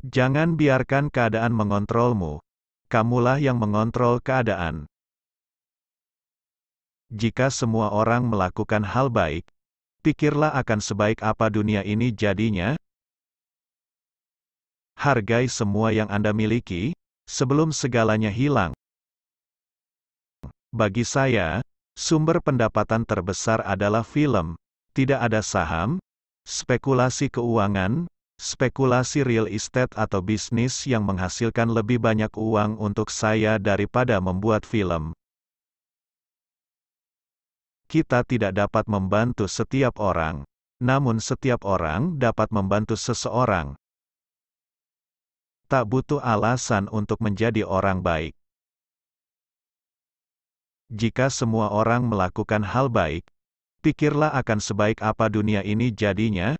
Jangan biarkan keadaan mengontrolmu. Kamulah yang mengontrol keadaan. Jika semua orang melakukan hal baik, pikirlah akan sebaik apa dunia ini jadinya. Hargai semua yang Anda miliki, sebelum segalanya hilang. Bagi saya, sumber pendapatan terbesar adalah film, tidak ada saham, spekulasi keuangan, spekulasi real estate atau bisnis yang menghasilkan lebih banyak uang untuk saya daripada membuat film. Kita tidak dapat membantu setiap orang, namun setiap orang dapat membantu seseorang. Tak butuh alasan untuk menjadi orang baik. Jika semua orang melakukan hal baik, pikirlah akan sebaik apa dunia ini jadinya,